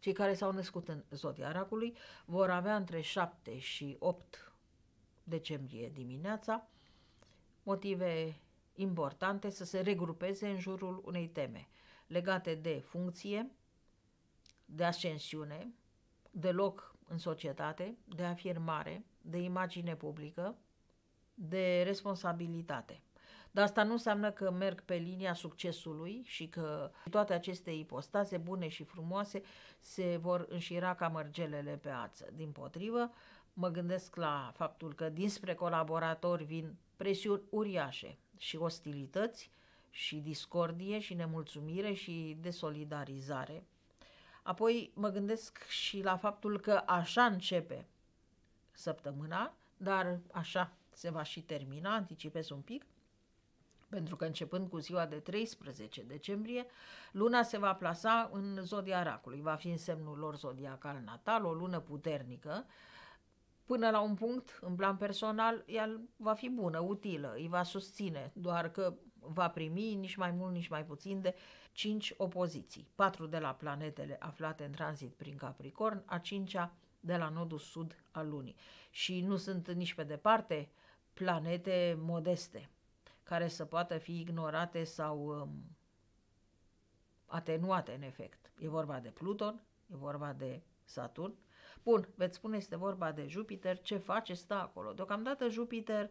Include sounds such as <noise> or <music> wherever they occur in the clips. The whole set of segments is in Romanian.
Cei care s-au născut în zodia racului vor avea între 7 și 8 decembrie dimineața motive importante să se regrupeze în jurul unei teme legate de funcție, de ascensiune, de loc în societate, de afirmare, de imagine publică, de responsabilitate. Dar asta nu înseamnă că merg pe linia succesului și că toate aceste ipostaze bune și frumoase se vor înșira ca mărgelele pe ață. Din potrivă, mă gândesc la faptul că dinspre colaboratori vin presiuni uriașe și ostilități și discordie și nemulțumire și desolidarizare. Apoi mă gândesc și la faptul că așa începe săptămâna, dar așa se va și termina, anticipez un pic, pentru că începând cu ziua de 13 decembrie, luna se va plasa în zodia racului, va fi în semnul lor zodiacal natal, o lună puternică, până la un punct, în plan personal, ea va fi bună, utilă, îi va susține, doar că va primi nici mai mult, nici mai puțin de 5 opoziții, 4 de la planetele aflate în tranzit prin Capricorn, a 5-a de la nodul sud al lunii. Și nu sunt nici pe departe planete modeste, care să poată fi ignorate sau um, atenuate în efect. E vorba de Pluton, e vorba de Saturn. Bun, veți spune este vorba de Jupiter, ce face stă acolo? Deocamdată Jupiter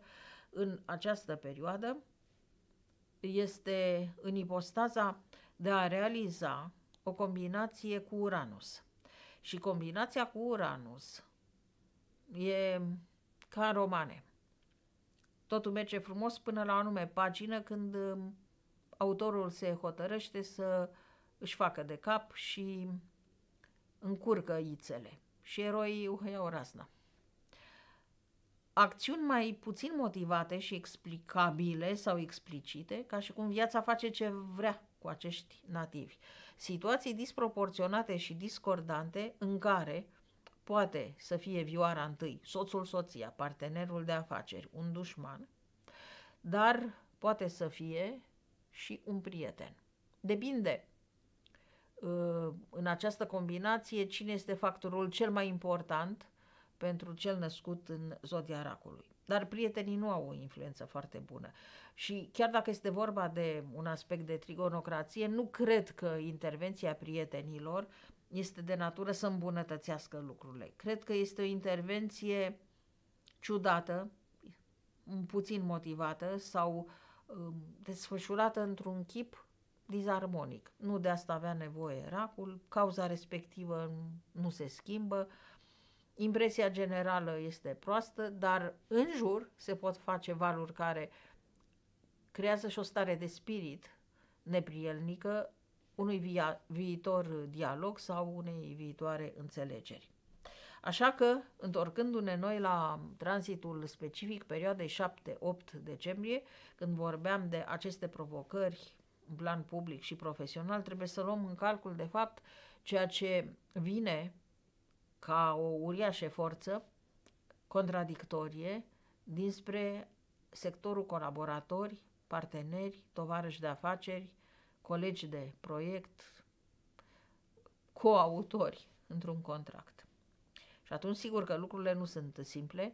în această perioadă este în ipostaza de a realiza o combinație cu Uranus. Și combinația cu Uranus e ca în romane. Totul merge frumos până la anume pagină când um, autorul se hotărăște să își facă de cap și încurcă ițele și eroii o iau razna. Acțiuni mai puțin motivate și explicabile sau explicite, ca și cum viața face ce vrea cu acești nativi. Situații disproporționate și discordante în care Poate să fie vioara întâi, soțul, soția, partenerul de afaceri, un dușman, dar poate să fie și un prieten. Depinde uh, în această combinație cine este factorul cel mai important pentru cel născut în zodia racului. Dar prietenii nu au o influență foarte bună. Și chiar dacă este vorba de un aspect de trigonocrație, nu cred că intervenția prietenilor este de natură să îmbunătățească lucrurile. Cred că este o intervenție ciudată, puțin motivată sau um, desfășurată într-un chip disarmonic. Nu de asta avea nevoie racul, cauza respectivă nu se schimbă, impresia generală este proastă, dar în jur se pot face valuri care creează și o stare de spirit neprielnică, unui via- viitor dialog sau unei viitoare înțelegeri. Așa că, întorcându-ne noi la tranzitul specific perioadei 7-8 decembrie, când vorbeam de aceste provocări în plan public și profesional, trebuie să luăm în calcul, de fapt, ceea ce vine ca o uriașă forță contradictorie dinspre sectorul colaboratori, parteneri, tovarăși de afaceri, colegi de proiect, coautori într-un contract. Și atunci, sigur că lucrurile nu sunt simple,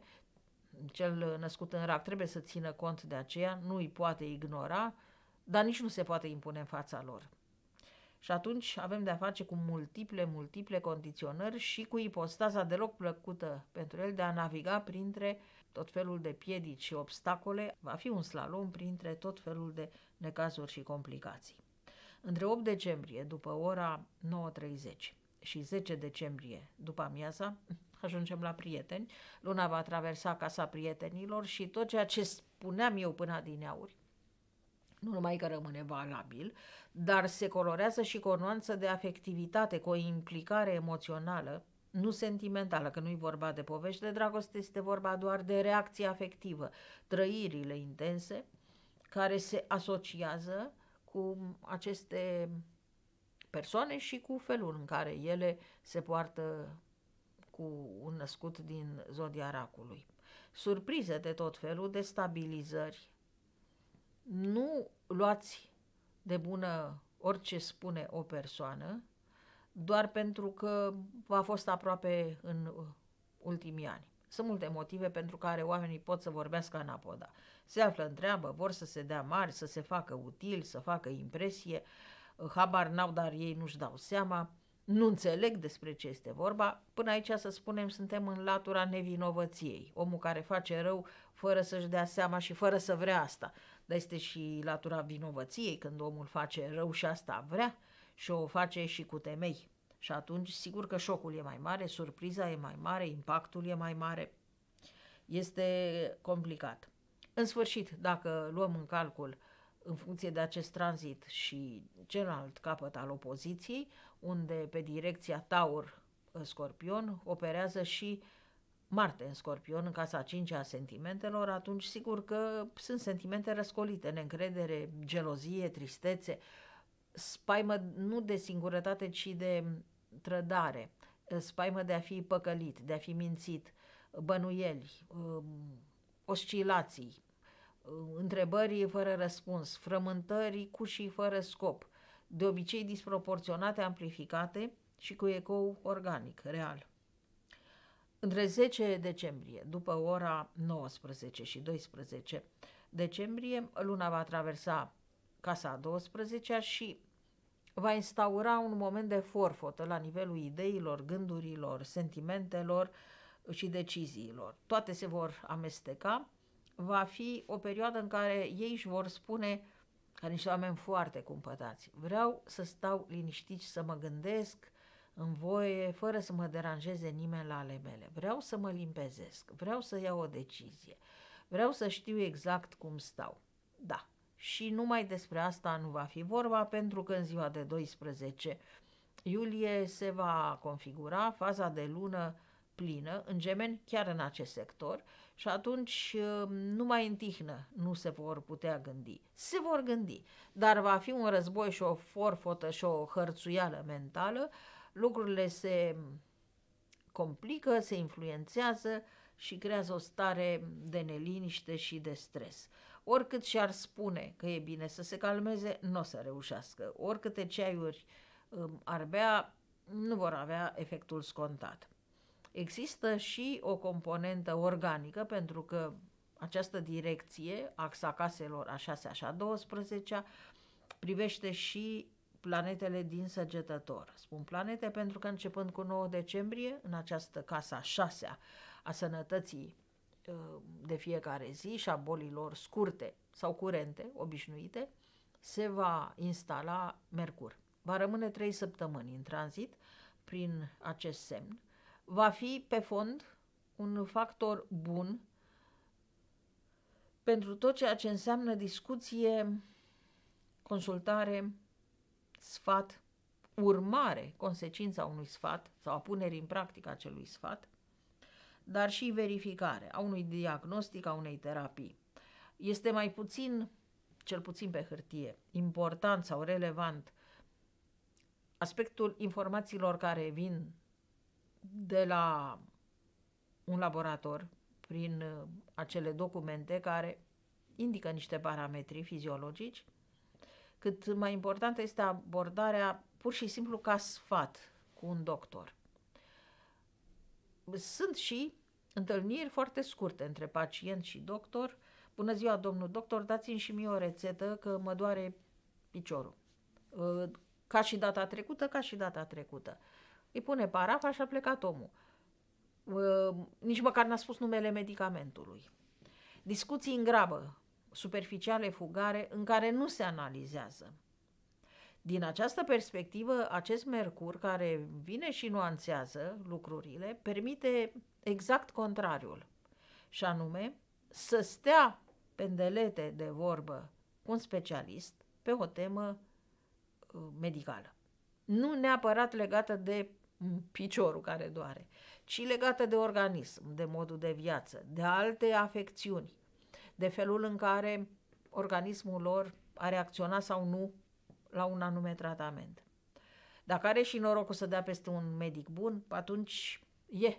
cel născut în rac trebuie să țină cont de aceea, nu îi poate ignora, dar nici nu se poate impune în fața lor. Și atunci avem de-a face cu multiple, multiple condiționări și cu ipostaza deloc plăcută pentru el de a naviga printre tot felul de piedici și obstacole. Va fi un slalom printre tot felul de necazuri și complicații. Între 8 decembrie, după ora 9.30 și 10 decembrie, după amiaza, <laughs> ajungem la prieteni, luna va traversa casa prietenilor și tot ceea ce spuneam eu până adineauri, nu numai că rămâne valabil, dar se colorează și cu o nuanță de afectivitate, cu o implicare emoțională, nu sentimentală, că nu-i vorba de povești de dragoste, este vorba doar de reacție afectivă, trăirile intense care se asociază cu aceste persoane și cu felul în care ele se poartă cu un născut din zodia racului. Surprize de tot felul, destabilizări. Nu luați de bună orice spune o persoană, doar pentru că a fost aproape în ultimii ani. Sunt multe motive pentru care oamenii pot să vorbească în apoda. Se află în treabă, vor să se dea mari, să se facă util, să facă impresie, habar n-au, dar ei nu-și dau seama, nu înțeleg despre ce este vorba. Până aici, să spunem, suntem în latura nevinovăției. Omul care face rău fără să-și dea seama și fără să vrea asta. Dar este și latura vinovăției când omul face rău și asta vrea și o face și cu temei. Și atunci, sigur că șocul e mai mare, surpriza e mai mare, impactul e mai mare. Este complicat. În sfârșit, dacă luăm în calcul în funcție de acest tranzit și celălalt capăt al opoziției, unde pe direcția Taur-Scorpion operează și Marte în Scorpion, în casa 5 a sentimentelor, atunci sigur că sunt sentimente răscolite, neîncredere, gelozie, tristețe, spaimă nu de singurătate, ci de trădare, spaimă de a fi păcălit, de a fi mințit, bănuieli, um, oscilații, um, întrebări fără răspuns, frământări cu și fără scop, de obicei disproporționate, amplificate și cu ecou organic, real. Între 10 decembrie, după ora 19 și 12 decembrie, luna va traversa casa 12 și va instaura un moment de forfotă la nivelul ideilor, gândurilor, sentimentelor și deciziilor. Toate se vor amesteca. Va fi o perioadă în care ei își vor spune ca niște oameni foarte cumpătați. Vreau să stau liniștiți, să mă gândesc în voie, fără să mă deranjeze nimeni la ale mele. Vreau să mă limpezesc, vreau să iau o decizie, vreau să știu exact cum stau. Da, și numai despre asta nu va fi vorba pentru că în ziua de 12 iulie se va configura faza de lună plină în gemeni chiar în acest sector și atunci uh, numai în tihnă nu se vor putea gândi. Se vor gândi, dar va fi un război și o forfotă și o hărțuială mentală, lucrurile se complică, se influențează și creează o stare de neliniște și de stres. Oricât și-ar spune că e bine să se calmeze, nu o să reușească. Oricâte ceaiuri um, ar bea, nu vor avea efectul scontat. Există și o componentă organică, pentru că această direcție, axa caselor a 6 așa 12 privește și planetele din săgetător. Spun planete pentru că începând cu 9 decembrie, în această casa 6 a sănătății de fiecare zi și a bolilor scurte sau curente, obișnuite, se va instala Mercur. Va rămâne trei săptămâni în tranzit prin acest semn. Va fi pe fond un factor bun pentru tot ceea ce înseamnă discuție, consultare, sfat, urmare, consecința unui sfat sau a punerii în practică acelui sfat, dar și verificare a unui diagnostic, a unei terapii. Este mai puțin, cel puțin pe hârtie, important sau relevant aspectul informațiilor care vin de la un laborator prin uh, acele documente care indică niște parametri fiziologici, cât mai importantă este abordarea pur și simplu ca sfat cu un doctor sunt și întâlniri foarte scurte între pacient și doctor. Bună ziua, domnul doctor, dați-mi și mie o rețetă că mă doare piciorul. Uh, ca și data trecută, ca și data trecută. Îi pune parafa și a plecat omul. Uh, nici măcar n-a spus numele medicamentului. Discuții în grabă, superficiale, fugare, în care nu se analizează. Din această perspectivă, acest Mercur, care vine și nuanțează lucrurile, permite exact contrariul, și anume să stea pendelete de vorbă cu un specialist pe o temă uh, medicală. Nu neapărat legată de piciorul care doare, ci legată de organism, de modul de viață, de alte afecțiuni, de felul în care organismul lor a reacționat sau nu la un anume tratament. Dacă are și norocul să dea peste un medic bun, atunci e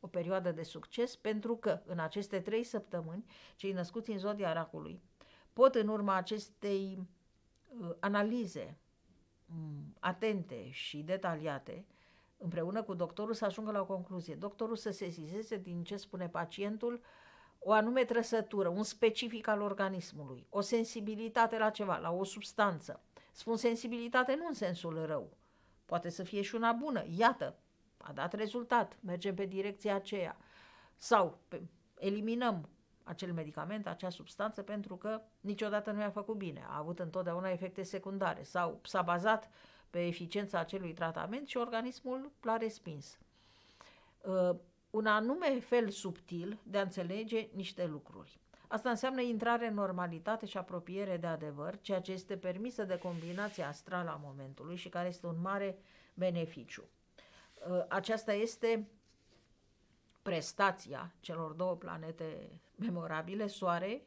o perioadă de succes, pentru că în aceste trei săptămâni, cei născuți în zodia racului pot în urma acestei uh, analize mm, atente și detaliate, împreună cu doctorul să ajungă la o concluzie. Doctorul să se sesizeze din ce spune pacientul o anume trăsătură, un specific al organismului, o sensibilitate la ceva, la o substanță, Spun sensibilitate nu în sensul rău. Poate să fie și una bună. Iată, a dat rezultat, mergem pe direcția aceea. Sau pe, eliminăm acel medicament, acea substanță, pentru că niciodată nu i-a făcut bine. A avut întotdeauna efecte secundare sau s-a bazat pe eficiența acelui tratament și organismul l-a respins. Uh, un anume fel subtil de a înțelege niște lucruri. Asta înseamnă intrare în normalitate și apropiere de adevăr, ceea ce este permisă de combinația astrală a momentului și care este un mare beneficiu. Uh, aceasta este prestația celor două planete memorabile, Soare,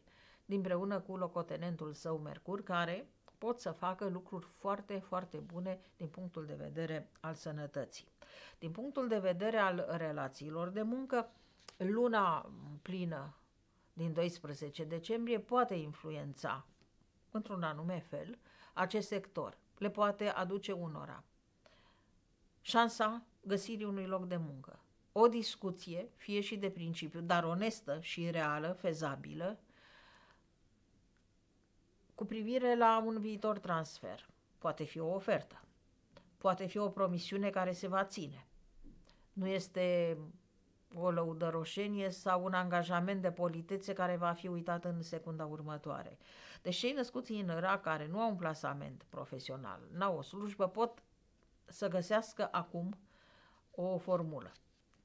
împreună cu locotenentul său Mercur, care pot să facă lucruri foarte, foarte bune din punctul de vedere al sănătății. Din punctul de vedere al relațiilor de muncă, luna plină din 12 decembrie poate influența, într-un anume fel, acest sector. Le poate aduce unora șansa găsirii unui loc de muncă. O discuție, fie și de principiu, dar onestă și reală, fezabilă, cu privire la un viitor transfer. Poate fi o ofertă, poate fi o promisiune care se va ține. Nu este o lăudăroșenie sau un angajament de politețe care va fi uitat în secunda următoare. Deci cei născuți în era care nu au un plasament profesional, n-au o slujbă, pot să găsească acum o formulă.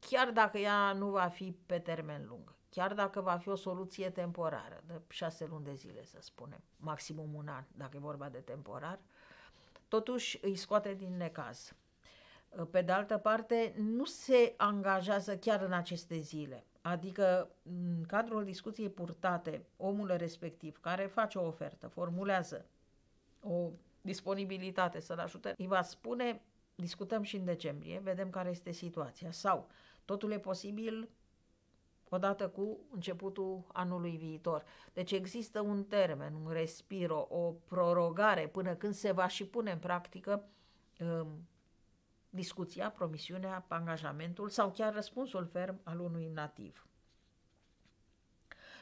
Chiar dacă ea nu va fi pe termen lung, chiar dacă va fi o soluție temporară, de șase luni de zile să spunem, maximum un an, dacă e vorba de temporar, totuși îi scoate din necaz. Pe de altă parte, nu se angajează chiar în aceste zile. Adică, în cadrul discuției purtate, omul respectiv care face o ofertă, formulează o disponibilitate să-l ajute, îi va spune, discutăm și în decembrie, vedem care este situația. Sau, totul e posibil odată cu începutul anului viitor. Deci există un termen, un respiro, o prorogare până când se va și pune în practică um, discuția, promisiunea, angajamentul sau chiar răspunsul ferm al unui nativ.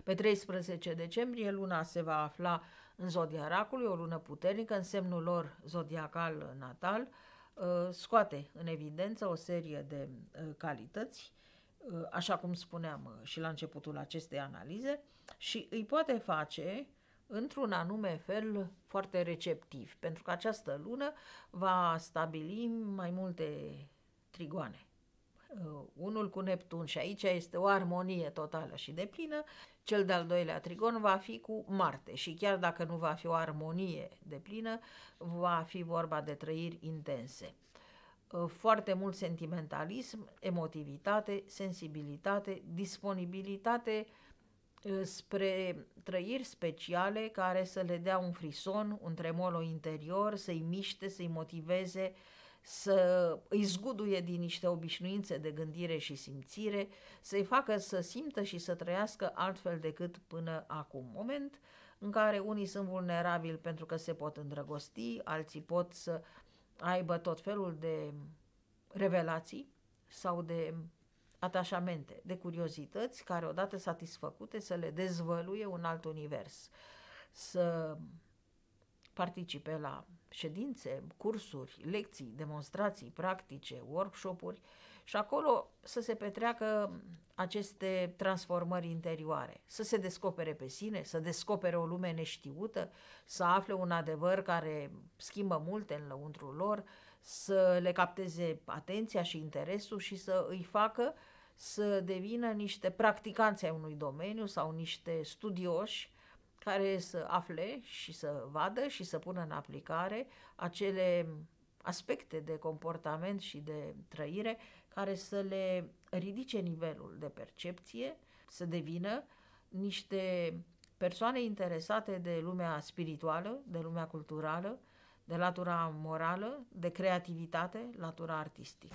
Pe 13 decembrie luna se va afla în zodia racului, o lună puternică, în semnul lor zodiacal natal, uh, scoate în evidență o serie de uh, calități, uh, așa cum spuneam și la începutul acestei analize, și îi poate face într-un anume fel foarte receptiv, pentru că această lună va stabili mai multe trigoane. Uh, unul cu Neptun și aici este o armonie totală și deplină, cel de-al doilea trigon va fi cu Marte și chiar dacă nu va fi o armonie deplină, va fi vorba de trăiri intense uh, foarte mult sentimentalism, emotivitate, sensibilitate, disponibilitate Eh, spre trăiri speciale care să le dea un frison, un tremolo interior, să-i miște, să-i motiveze, să îi zguduie din niște obișnuințe de gândire și simțire, să-i facă să simtă și să trăiască altfel decât până acum. Moment în care unii sunt vulnerabili pentru că se pot îndrăgosti, alții pot să aibă tot felul de revelații sau de atașamente, de curiozități care odată satisfăcute să le dezvăluie un alt univers, să participe la ședințe, cursuri, lecții, demonstrații practice, workshop-uri și acolo să se petreacă aceste transformări interioare, să se descopere pe sine, să descopere o lume neștiută, să afle un adevăr care schimbă multe în lăuntrul lor, să le capteze atenția și interesul și să îi facă uh, să devină niște practicanți ai unui domeniu sau niște studioși care să afle și să vadă și să pună în aplicare acele aspecte de comportament și de trăire care să le ridice nivelul de percepție, să devină niște persoane interesate de lumea spirituală, de lumea culturală, de latura morală, de creativitate, latura artistică.